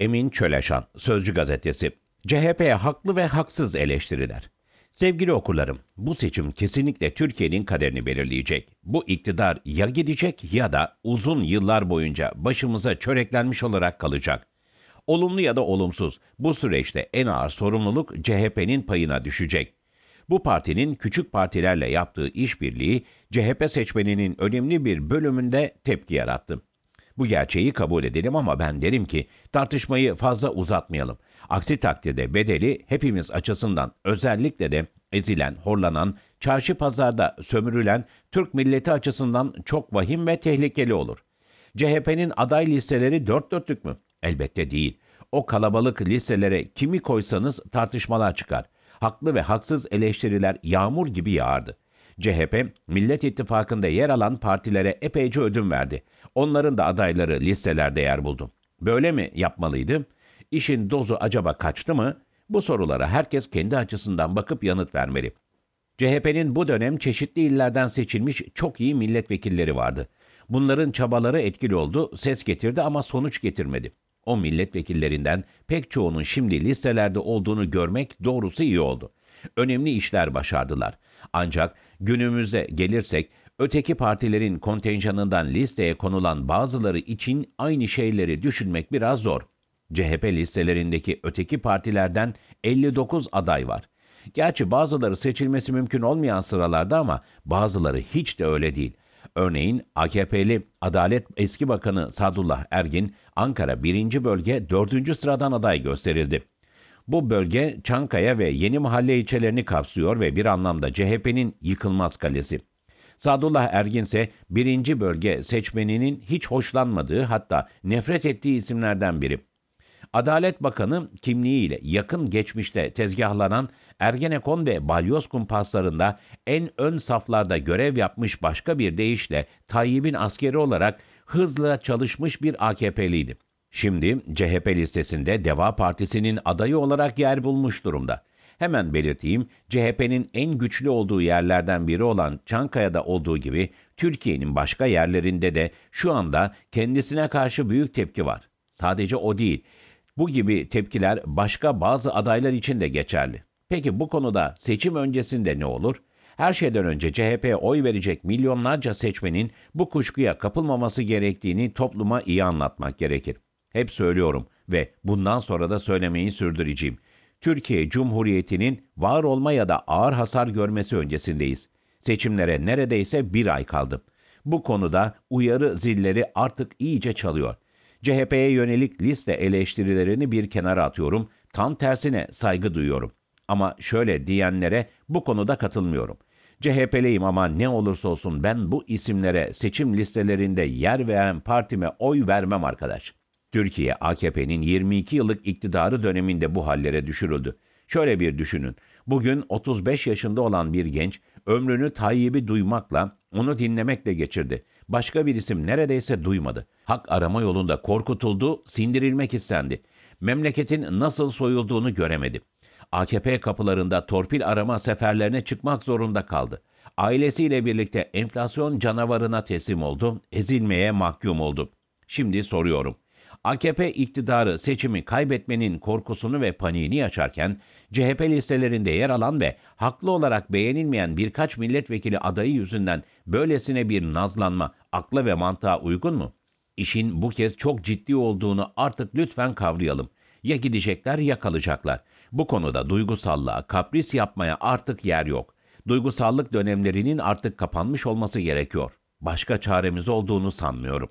Emin Çöleşan, Sözcü Gazetesi. CHP'ye haklı ve haksız eleştiriler. Sevgili okurlarım, bu seçim kesinlikle Türkiye'nin kaderini belirleyecek. Bu iktidar ya gidecek ya da uzun yıllar boyunca başımıza çöreklenmiş olarak kalacak. Olumlu ya da olumsuz, bu süreçte en ağır sorumluluk CHP'nin payına düşecek. Bu partinin küçük partilerle yaptığı işbirliği CHP seçmeninin önemli bir bölümünde tepki yarattı. Bu gerçeği kabul edelim ama ben derim ki tartışmayı fazla uzatmayalım. Aksi takdirde bedeli hepimiz açısından özellikle de ezilen, horlanan, çarşı pazarda sömürülen Türk milleti açısından çok vahim ve tehlikeli olur. CHP'nin aday listeleri dört dörtlük mü? Elbette değil. O kalabalık listelere kimi koysanız tartışmalar çıkar. Haklı ve haksız eleştiriler yağmur gibi yağardı. CHP, Millet İttifakı'nda yer alan partilere epeyce ödün verdi. Onların da adayları listelerde yer buldu. Böyle mi yapmalıydı? İşin dozu acaba kaçtı mı? Bu sorulara herkes kendi açısından bakıp yanıt vermeli. CHP'nin bu dönem çeşitli illerden seçilmiş çok iyi milletvekilleri vardı. Bunların çabaları etkili oldu, ses getirdi ama sonuç getirmedi. O milletvekillerinden pek çoğunun şimdi listelerde olduğunu görmek doğrusu iyi oldu önemli işler başardılar. Ancak günümüze gelirsek öteki partilerin kontenjanından listeye konulan bazıları için aynı şeyleri düşünmek biraz zor. CHP listelerindeki öteki partilerden 59 aday var. Gerçi bazıları seçilmesi mümkün olmayan sıralarda ama bazıları hiç de öyle değil. Örneğin AKP'li Adalet Eski Bakanı Sadullah Ergin Ankara 1. Bölge 4. sıradan aday gösterildi. Bu bölge Çankaya ve Yeni Mahalle ilçelerini kapsıyor ve bir anlamda CHP'nin yıkılmaz kalesi. Sadullah Ergin ise birinci bölge seçmeninin hiç hoşlanmadığı hatta nefret ettiği isimlerden biri. Adalet Bakanı kimliğiyle yakın geçmişte tezgahlanan Ergenekon ve Balyoz kumpaslarında en ön saflarda görev yapmış başka bir deyişle Tayyip'in askeri olarak hızla çalışmış bir AKP'liydi. Şimdi CHP listesinde Deva Partisi'nin adayı olarak yer bulmuş durumda. Hemen belirteyim, CHP'nin en güçlü olduğu yerlerden biri olan Çankaya'da olduğu gibi Türkiye'nin başka yerlerinde de şu anda kendisine karşı büyük tepki var. Sadece o değil. Bu gibi tepkiler başka bazı adaylar için de geçerli. Peki bu konuda seçim öncesinde ne olur? Her şeyden önce CHP'ye oy verecek milyonlarca seçmenin bu kuşkuya kapılmaması gerektiğini topluma iyi anlatmak gerekir. Hep söylüyorum ve bundan sonra da söylemeyi sürdüreceğim. Türkiye Cumhuriyeti'nin var olma ya da ağır hasar görmesi öncesindeyiz. Seçimlere neredeyse bir ay kaldı. Bu konuda uyarı zilleri artık iyice çalıyor. CHP'ye yönelik liste eleştirilerini bir kenara atıyorum, tam tersine saygı duyuyorum. Ama şöyle diyenlere bu konuda katılmıyorum. CHP'liyim ama ne olursa olsun ben bu isimlere seçim listelerinde yer veren partime oy vermem arkadaş. Türkiye AKP'nin 22 yıllık iktidarı döneminde bu hallere düşürüldü. Şöyle bir düşünün. Bugün 35 yaşında olan bir genç ömrünü Tayyip'i duymakla, onu dinlemekle geçirdi. Başka bir isim neredeyse duymadı. Hak arama yolunda korkutuldu, sindirilmek istendi. Memleketin nasıl soyulduğunu göremedi. AKP kapılarında torpil arama seferlerine çıkmak zorunda kaldı. Ailesiyle birlikte enflasyon canavarına teslim oldu, ezilmeye mahkum oldu. Şimdi soruyorum. AKP iktidarı seçimi kaybetmenin korkusunu ve paniğini yaşarken, CHP listelerinde yer alan ve haklı olarak beğenilmeyen birkaç milletvekili adayı yüzünden böylesine bir nazlanma akla ve mantığa uygun mu? İşin bu kez çok ciddi olduğunu artık lütfen kavrayalım. Ya gidecekler ya kalacaklar. Bu konuda duygusallığa, kapris yapmaya artık yer yok. Duygusallık dönemlerinin artık kapanmış olması gerekiyor. Başka çaremiz olduğunu sanmıyorum.